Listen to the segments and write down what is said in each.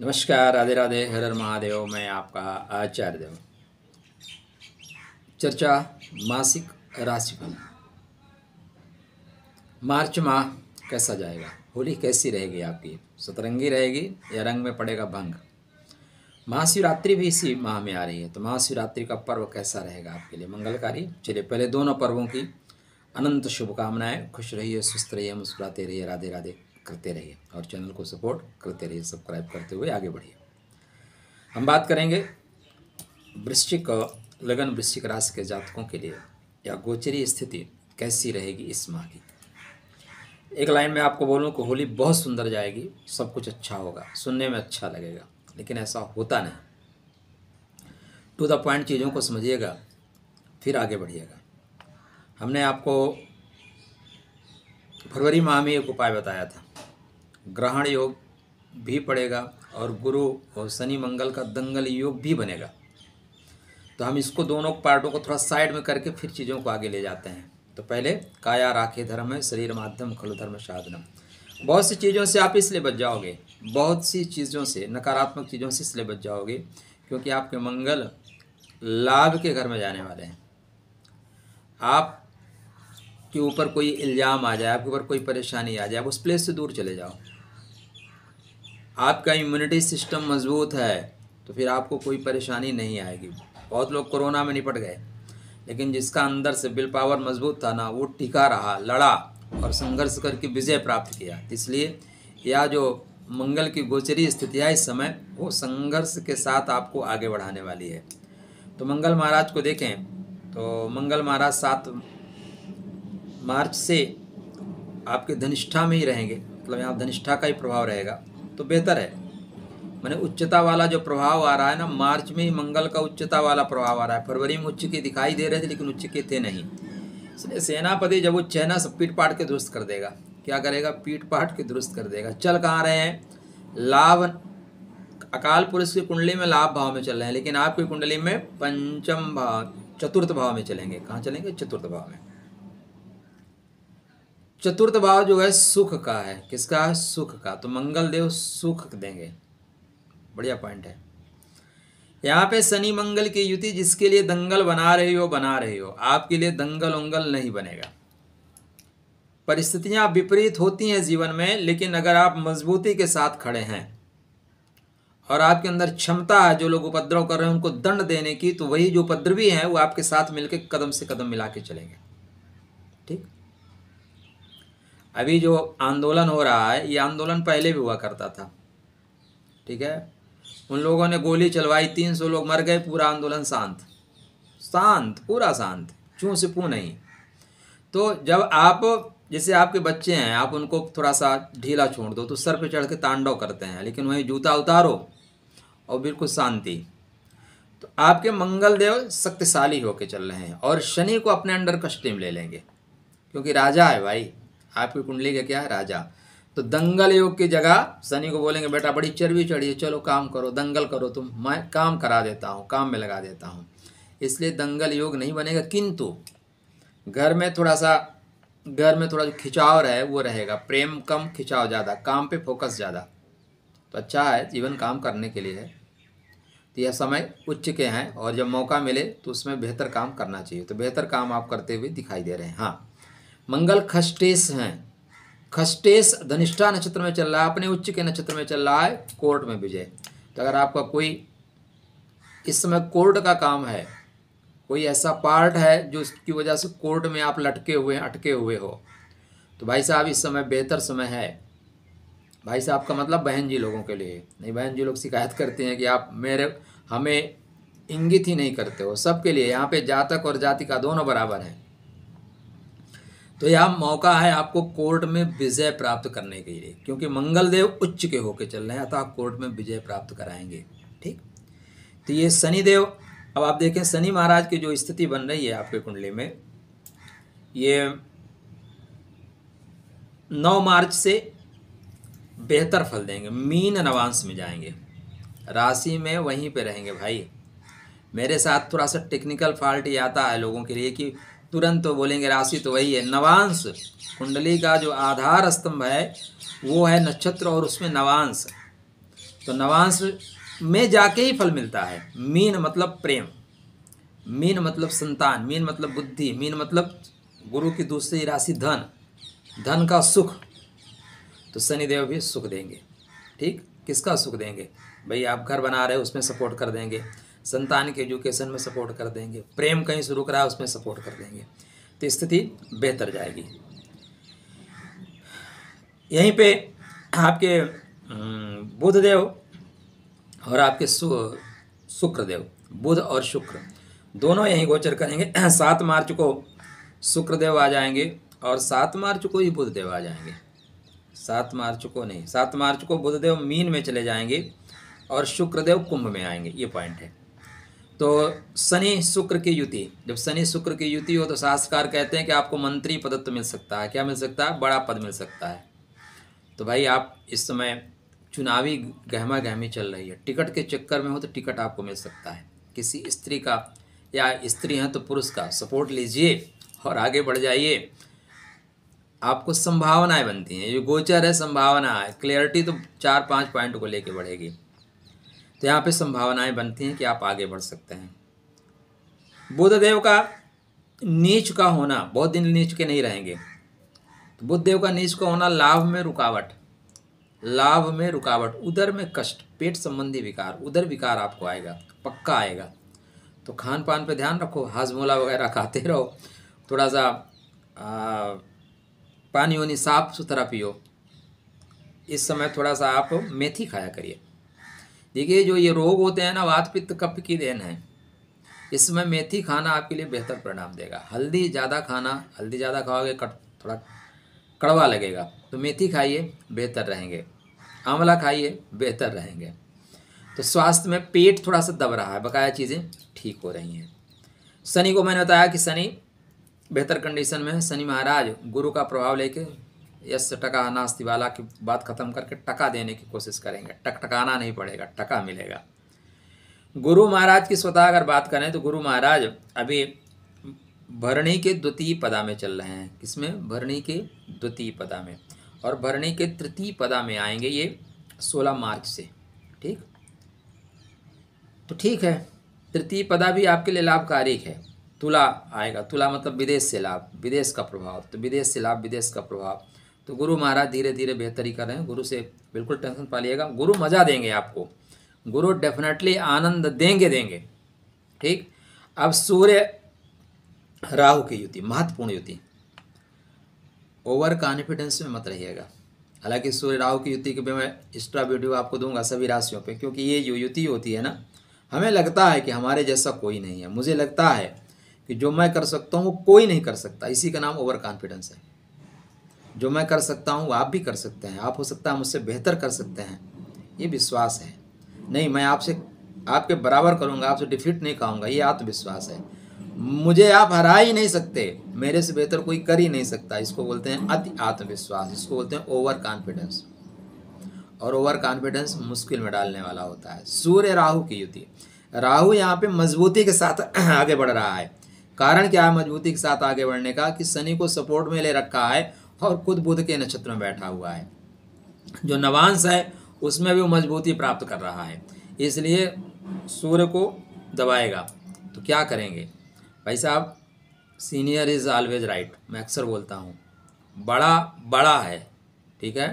नमस्कार राधे राधे हर हर महादेव मैं आपका आचार्य देव चर्चा मासिक राशिफल मार्च माह कैसा जाएगा होली कैसी रहेगी आपकी सतरंगी रहेगी या रंग में पड़ेगा भंग महाशिवरात्रि भी इसी माह में आ रही है तो महाशिवरात्रि का पर्व कैसा रहेगा आपके लिए मंगलकारी चलिए पहले दोनों पर्वों की अनंत शुभकामनाएं खुश रहिए सुस्त रहिए मुस्कुराते रहिए राधे राधे करते रहिए और चैनल को सपोर्ट करते रहिए सब्सक्राइब करते हुए आगे बढ़िए हम बात करेंगे वृश्चिक लगन वृश्चिक राशि के जातकों के लिए या गोचरी स्थिति कैसी रहेगी इस माह की एक लाइन में आपको बोलूँ कि होली बहुत सुंदर जाएगी सब कुछ अच्छा होगा सुनने में अच्छा लगेगा लेकिन ऐसा होता नहीं टू द पॉइंट चीज़ों को समझिएगा फिर आगे बढ़िएगा हमने आपको फरवरी माह में एक उपाय बताया था ग्रहण योग भी पड़ेगा और गुरु और शनि मंगल का दंगल योग भी बनेगा तो हम इसको दोनों पार्टों को थोड़ा साइड में करके फिर चीज़ों को आगे ले जाते हैं तो पहले काया राखे धर्म है शरीर माध्यम खलु धर्म साधनम बहुत सी चीज़ों से आप इसलिए बच जाओगे बहुत सी चीज़ों से नकारात्मक चीज़ों से इसलिए बच जाओगे क्योंकि आपके मंगल लाभ के घर में जाने वाले हैं आप के ऊपर कोई इल्ज़ाम आ जाए आपके ऊपर कोई परेशानी आ जाए आप उस प्लेस से दूर चले जाओ आपका इम्यूनिटी सिस्टम मजबूत है तो फिर आपको कोई परेशानी नहीं आएगी बहुत लोग कोरोना में निपट गए लेकिन जिसका अंदर से बिल पावर मजबूत था ना वो टिका रहा लड़ा और संघर्ष करके विजय प्राप्त किया इसलिए यह जो मंगल की गोचरी स्थिति है इस समय वो संघर्ष के साथ आपको आगे बढ़ाने वाली है तो मंगल महाराज को देखें तो मंगल महाराज सात मार्च से आपके धनिष्ठा में ही रहेंगे मतलब यहाँ धनिष्ठा का ही प्रभाव रहेगा तो बेहतर है मैंने उच्चता वाला जो प्रभाव आ रहा है ना मार्च में ही मंगल का उच्चता वाला प्रभाव आ रहा है फरवरी में उच्च के दिखाई दे रहे थे लेकिन उच्च के थे नहीं इसलिए सेनापति जब वो चहना सब पीठ पाट के दुरुस्त कर देगा क्या करेगा पीठ पाट के दुरुस्त कर देगा चल कहाँ रहे हैं लाभ अकाल पुरुष की कुंडली में लाभ भाव में चल रहे हैं लेकिन आपकी कुंडली में पंचम भाव चतुर्थ भाव में चलेंगे कहाँ चलेंगे चतुर्थ भाव में चतुर्थ भाव जो है सुख का है किसका है सुख का तो मंगल देव सुख देंगे बढ़िया पॉइंट है यहाँ पे शनि मंगल की युति जिसके लिए दंगल बना रही हो बना रही हो आपके लिए दंगल उंगल नहीं बनेगा परिस्थितियाँ विपरीत होती हैं जीवन में लेकिन अगर आप मजबूती के साथ खड़े हैं और आपके अंदर क्षमता है जो लोग उपद्रव कर रहे हैं उनको दंड देने की तो वही जो उपद्रवी हैं वो आपके साथ मिलकर कदम से कदम मिला के चलेंगे ठीक अभी जो आंदोलन हो रहा है ये आंदोलन पहले भी हुआ करता था ठीक है उन लोगों ने गोली चलवाई तीन सौ लोग मर गए पूरा आंदोलन शांत शांत पूरा शांत चूँ से पू नहीं तो जब आप जैसे आपके बच्चे हैं आप उनको थोड़ा सा ढीला छोड़ दो तो सर पे चढ़ के तांडव करते हैं लेकिन वहीं जूता उतारो और बिल्कुल शांति तो आपके मंगल देव शक्तिशाली होकर चल रहे हैं और शनि को अपने अंडर कस्टम ले लेंगे क्योंकि राजा है भाई आपकी कुंडली का क्या है राजा तो दंगल योग की जगह शनि को बोलेंगे बेटा बड़ी चर्बी चढ़ी है चलो काम करो दंगल करो तुम मैं काम करा देता हूँ काम में लगा देता हूँ इसलिए दंगल योग नहीं बनेगा किंतु घर में थोड़ा सा घर में थोड़ा जो खिंचाव रहे वो रहेगा प्रेम कम खिंचाव ज़्यादा काम पे फोकस ज़्यादा तो अच्छा है जीवन काम करने के लिए है तो यह समय उच्च के हैं और जब मौका मिले तो उसमें बेहतर काम करना चाहिए तो बेहतर काम आप करते हुए दिखाई दे रहे हैं हाँ मंगल खष्टेश हैं खष्टेश धनिष्ठा नक्षत्र में चल रहा है अपने उच्च के नक्षत्र में चल रहा है कोर्ट में विजय तो अगर आपका कोई इस समय कोर्ट का काम है कोई ऐसा पार्ट है जो उसकी वजह से कोर्ट में आप लटके हुए अटके हुए हो तो भाई साहब इस समय बेहतर समय है भाई साहब का मतलब बहन जी लोगों के लिए नहीं बहन जी लोग शिकायत करते हैं कि आप मेरे हमें इंगित ही नहीं करते हो सबके लिए यहाँ पे जातक और जाति का दोनों बराबर हैं तो यह मौका है आपको कोर्ट में विजय प्राप्त करने के लिए क्योंकि मंगलदेव उच्च के होके चल रहे हैं अतः आप कोर्ट में विजय प्राप्त कराएंगे ठीक तो ये शनिदेव अब आप देखें शनि महाराज की जो स्थिति बन रही है आपके कुंडली में ये नौ मार्च से बेहतर फल देंगे मीन नवांश में जाएंगे राशि में वहीं पे रहेंगे भाई मेरे साथ थोड़ा सा टेक्निकल फॉल्ट ही आता है लोगों के लिए कि तुरंत तो बोलेंगे राशि तो वही है नवांश कुंडली का जो आधार स्तंभ है वो है नक्षत्र और उसमें नवांश तो नवांश में जाके ही फल मिलता है मीन मतलब प्रेम मीन मतलब संतान मीन मतलब बुद्धि मीन मतलब गुरु की दूसरी राशि धन धन का सुख तो शनिदेव भी सुख देंगे ठीक किसका सुख देंगे भाई आप घर बना रहे हो उसमें सपोर्ट कर देंगे संतान के एजुकेशन में सपोर्ट कर देंगे प्रेम कहीं शुरू करा उसमें सपोर्ट कर देंगे तो स्थिति बेहतर जाएगी यहीं पे आपके हम्म, बुधदेव और आपके शुक्रदेव बुध और शुक्र दोनों यहीं गोचर करेंगे सात मार्च को शुक्रदेव आ जाएंगे और सात मार्च को ही बुधदेव आ जाएंगे सात मार्च को नहीं सात मार्च को बुधदेव मीन में चले जाएंगे और शुक्रदेव कुंभ में आएंगे ये पॉइंट है तो शनि शुक्र की युति जब शनि शुक्र की युति हो तो शास्त्रकार कहते हैं कि आपको मंत्री पदत्व तो मिल सकता है क्या मिल सकता है बड़ा पद मिल सकता है तो भाई आप इस समय चुनावी गहमा गहमी चल रही है टिकट के चक्कर में हो तो टिकट आपको मिल सकता है किसी स्त्री का या स्त्री हैं तो पुरुष का सपोर्ट लीजिए और आगे बढ़ जाइए आपको संभावनाएं बनती हैं जो गोचर है संभावना है क्लियरिटी तो चार पाँच पॉइंट को लेके बढ़ेगी तो यहाँ पे संभावनाएं बनती हैं कि आप आगे बढ़ सकते हैं बुद्धदेव का नीच का होना बहुत दिन नीच के नहीं रहेंगे तो बुद्धदेव का नीच का होना लाभ में रुकावट लाभ में रुकावट उधर में कष्ट पेट संबंधी विकार उधर विकार आपको आएगा पक्का आएगा तो खान पान पर ध्यान रखो हाजमोला वगैरह खाते रहो थोड़ा सा पानी वानी साफ सुथरा पियो इस समय थोड़ा सा आप मेथी खाया करिए देखिए जो ये रोग होते हैं ना वात पित्त कफ की देन है इसमें मेथी खाना आपके लिए बेहतर परिणाम देगा हल्दी ज़्यादा खाना हल्दी ज़्यादा खाओगे कट थोड़ा कड़वा लगेगा तो मेथी खाइए बेहतर रहेंगे आंवला खाइए बेहतर रहेंगे तो स्वास्थ्य में पेट थोड़ा सा दब रहा है बकाया चीज़ें ठीक हो रही हैं शनि को मैंने बताया कि शनि बेहतर कंडीशन में है शनि महाराज गुरु का प्रभाव लेके यस टका अस्थि वाला की बात ख़त्म करके टका देने की कोशिश करेंगे टक टकाना नहीं पड़ेगा टका मिलेगा गुरु महाराज की स्वतः अगर बात करें तो गुरु महाराज अभी भरणी के द्वितीय पदा में चल रहे हैं किसमें भरणी के द्वितीय पदा में और भरणी के तृतीय पदा में आएंगे ये सोलह मार्च से ठीक तो ठीक है तृतीय पदा भी आपके लिए लाभकारी है तुला आएगा तुला मतलब विदेश से लाभ विदेश का प्रभाव तो विदेश से लाभ विदेश का प्रभाव तो गुरु महाराज धीरे धीरे बेहतरी कर रहे हैं गुरु से बिल्कुल टेंशन पालिएगा गुरु मज़ा देंगे आपको गुरु डेफिनेटली आनंद देंगे देंगे ठीक अब सूर्य राहु की युति महत्वपूर्ण युति ओवर कॉन्फिडेंस में मत रहिएगा हालांकि सूर्य राहु की युति के भी मैं एक्स्ट्रा वीडियो आपको दूंगा सभी राशियों पे क्योंकि ये जो युति होती है ना हमें लगता है कि हमारे जैसा कोई नहीं है मुझे लगता है कि जो मैं कर सकता हूँ वो कोई नहीं कर सकता इसी का नाम ओवर कॉन्फिडेंस है जो मैं कर सकता हूँ वो आप भी कर सकते हैं आप हो सकता है मुझसे बेहतर कर सकते हैं ये विश्वास है नहीं मैं आपसे आपके बराबर करूँगा आपसे डिफीट नहीं कहूँगा ये आत्मविश्वास है मुझे आप हरा ही नहीं सकते मेरे से बेहतर कोई कर ही नहीं सकता इसको बोलते हैं अति आत्मविश्वास इसको बोलते हैं ओवर कॉन्फिडेंस और ओवर कॉन्फिडेंस मुश्किल में डालने वाला होता है सूर्य राहु की युति राहु यहाँ पे मजबूती के साथ आगे बढ़ रहा है कारण क्या है मजबूती के साथ आगे बढ़ने का कि शनि को सपोर्ट में ले रखा है और खुद बुध के नक्षत्र में बैठा हुआ है जो नवांश है उसमें भी वो मजबूती प्राप्त कर रहा है इसलिए सूर्य को दबाएगा तो क्या करेंगे भाई साहब सीनियर इज़ ऑलवेज राइट मैं अक्सर बोलता हूँ बड़ा बड़ा है ठीक है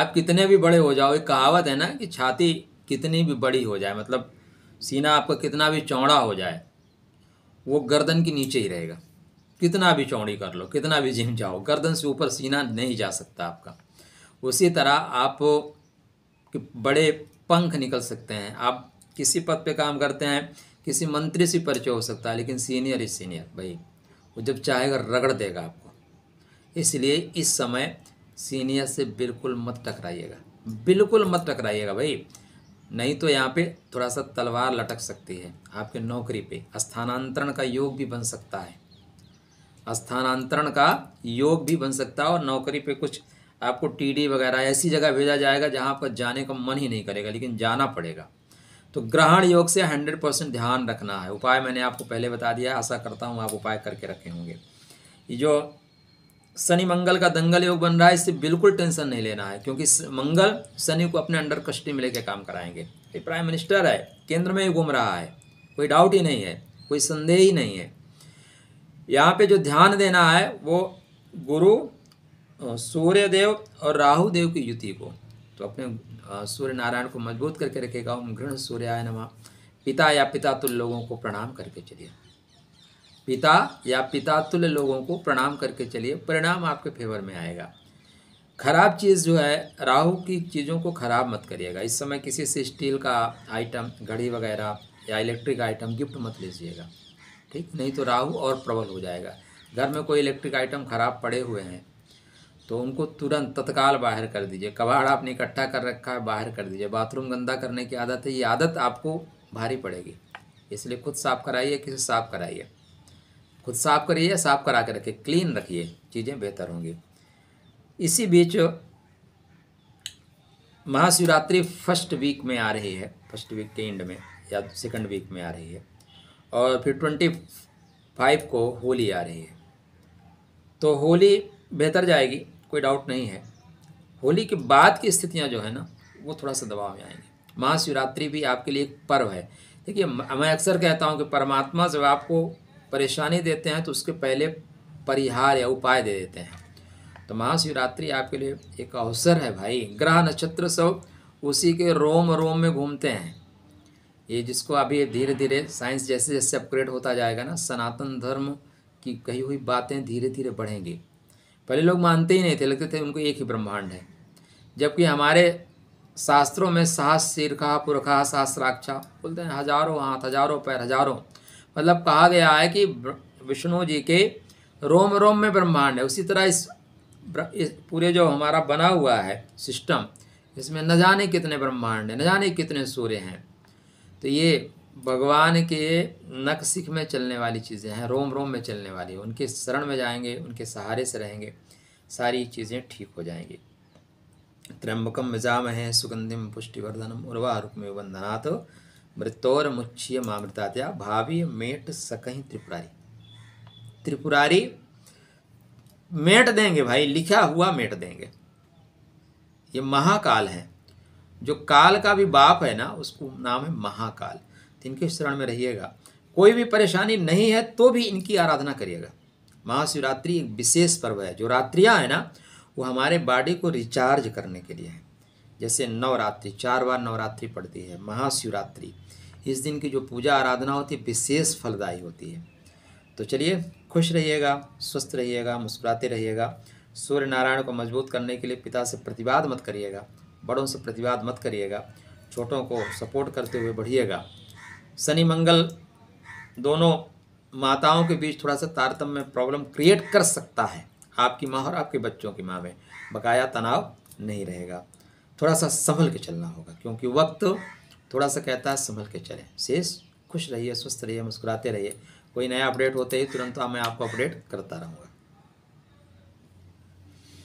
आप कितने भी बड़े हो जाओ एक कहावत है ना कि छाती कितनी भी बड़ी हो जाए मतलब सीना आपका कितना भी चौड़ा हो जाए वो गर्दन के नीचे ही रहेगा कितना भी चौड़ी कर लो कितना भी जिम जाओ गर्दन से ऊपर सीना नहीं जा सकता आपका उसी तरह आप बड़े पंख निकल सकते हैं आप किसी पद पे काम करते हैं किसी मंत्री से परिचय हो सकता है लेकिन सीनियर ही सीनियर भाई वो जब चाहेगा रगड़ देगा आपको इसलिए इस समय सीनियर से बिल्कुल मत टकराइएगा बिल्कुल मत टकराइएगा भाई नहीं तो यहाँ पे थोड़ा सा तलवार लटक सकती है आपके नौकरी पे स्थानांतरण का योग भी बन सकता है स्थानांतरण का योग भी बन सकता है और नौकरी पे कुछ आपको टीडी वगैरह ऐसी जगह भेजा जाएगा जहाँ पर जाने का मन ही नहीं करेगा लेकिन जाना पड़ेगा तो ग्रहण योग से हंड्रेड परसेंट ध्यान रखना है उपाय मैंने आपको पहले बता दिया आशा करता हूँ आप उपाय करके रखे होंगे ये जो शनि मंगल का दंगल योग बन रहा है इससे बिल्कुल टेंशन नहीं लेना है क्योंकि मंगल शनि को अपने अंडर कस्टडी में लेकर काम कराएंगे प्राइम मिनिस्टर है केंद्र में ही घूम रहा है कोई डाउट ही नहीं है कोई संदेह ही नहीं है यहाँ पे जो ध्यान देना है वो गुरु सूर्यदेव और राहु देव की युति को तो अपने सूर्य नारायण को मजबूत करके रखेगा ओम घृण आय नमा पिता या पितातुल लोगों को प्रणाम करके चलिए पिता या पितातुल लोगों को प्रणाम करके चलिए परिणाम आपके फेवर में आएगा खराब चीज़ जो है राहु की चीज़ों को ख़राब मत करिएगा इस समय किसी से स्टील का आइटम घड़ी वगैरह या इलेक्ट्रिक आइटम गिफ्ट मत लीजिएगा ठीक नहीं तो राहु और प्रबल हो जाएगा घर में कोई इलेक्ट्रिक आइटम खराब पड़े हुए हैं तो उनको तुरंत तत्काल बाहर कर दीजिए कबाड़ आपने इकट्ठा कर रखा है बाहर कर दीजिए बाथरूम गंदा करने की आदत है ये आदत आपको भारी पड़ेगी इसलिए खुद साफ़ कराइए किसी साफ़ कराइए खुद साफ़ करिए साफ़ करा के रखिए क्लीन रखिए चीज़ें बेहतर होंगी इसी बीच महाशिवरात्रि फर्स्ट वीक में आ रही है फर्स्ट वीक के एंड में या सेकंड वीक में आ रही है और फिर ट्वेंटी फाइव को होली आ रही है तो होली बेहतर जाएगी कोई डाउट नहीं है होली के बाद की स्थितियाँ जो है ना वो थोड़ा सा दबाव में आएंगी महाशिवरात्रि भी आपके लिए एक पर्व है देखिए मैं अक्सर कहता हूँ कि परमात्मा जब आपको परेशानी देते हैं तो उसके पहले परिहार या उपाय दे देते हैं तो महाशिवरात्रि आपके लिए एक अवसर है भाई ग्रह नक्षत्र सब उसी के रोम रोम में घूमते हैं ये जिसको अभी धीरे धीरे साइंस जैसे जैसे अपग्रेड होता जाएगा ना सनातन धर्म की कही हुई बातें धीरे धीरे बढ़ेंगी पहले लोग मानते ही नहीं थे लगते थे उनको एक ही ब्रह्मांड है जबकि हमारे शास्त्रों में साहस शीरखा पुरखा सहस्राक्षा बोलते हैं हजारों हाथ हजारों पैर हजारों मतलब कहा गया है कि विष्णु जी के रोम रोम में ब्रह्मांड है उसी तरह इस, इस पूरे जो हमारा बना हुआ है सिस्टम इसमें न जाने कितने ब्रह्मांड हैं न जाने कितने सूर्य हैं तो ये भगवान के नकसिख में चलने वाली चीज़ें हैं रोम रोम में चलने वाली उनके शरण में जाएंगे उनके सहारे से रहेंगे सारी चीज़ें ठीक हो जाएंगी त्र्यंबकम मिजाम है सुगंधिम पुष्टिवर्धनम उर्वारुक में वंदनाथ मृतोर मुच्छीय मामृतात्या भावी मेट सकहीं त्रिपुरारी त्रिपुरारी मेट देंगे भाई लिखा हुआ मेट देंगे ये महाकाल है जो काल का भी बाप है ना उसको नाम है महाकाल तो इनके शरण में रहिएगा कोई भी परेशानी नहीं है तो भी इनकी आराधना करिएगा महाशिवरात्रि एक विशेष पर्व है जो रात्रियाँ हैं ना वो हमारे बॉडी को रिचार्ज करने के लिए है जैसे नवरात्रि चार बार नवरात्रि पड़ती है महाशिवरात्रि इस दिन की जो पूजा आराधना होती है विशेष फलदायी होती है तो चलिए खुश रहिएगा स्वस्थ रहिएगा मुस्कुराते रहिएगा सूर्य नारायण को मजबूत करने के लिए पिता से प्रतिवाद मत करिएगा बड़ों से प्रतिवाद मत करिएगा छोटों को सपोर्ट करते हुए बढ़िएगा शनि मंगल दोनों माताओं के बीच थोड़ा सा तारतम्य प्रॉब्लम क्रिएट कर सकता है आपकी माँ और आपके बच्चों की माँ में बकाया तनाव नहीं रहेगा थोड़ा सा संभल के चलना होगा क्योंकि वक्त थोड़ा सा कहता है संभल के चलें शेष खुश रहिए स्वस्थ रहिए मुस्कुराते रहिए कोई नया अपडेट होते ही तुरंत मैं आपको अपडेट करता रहूँगा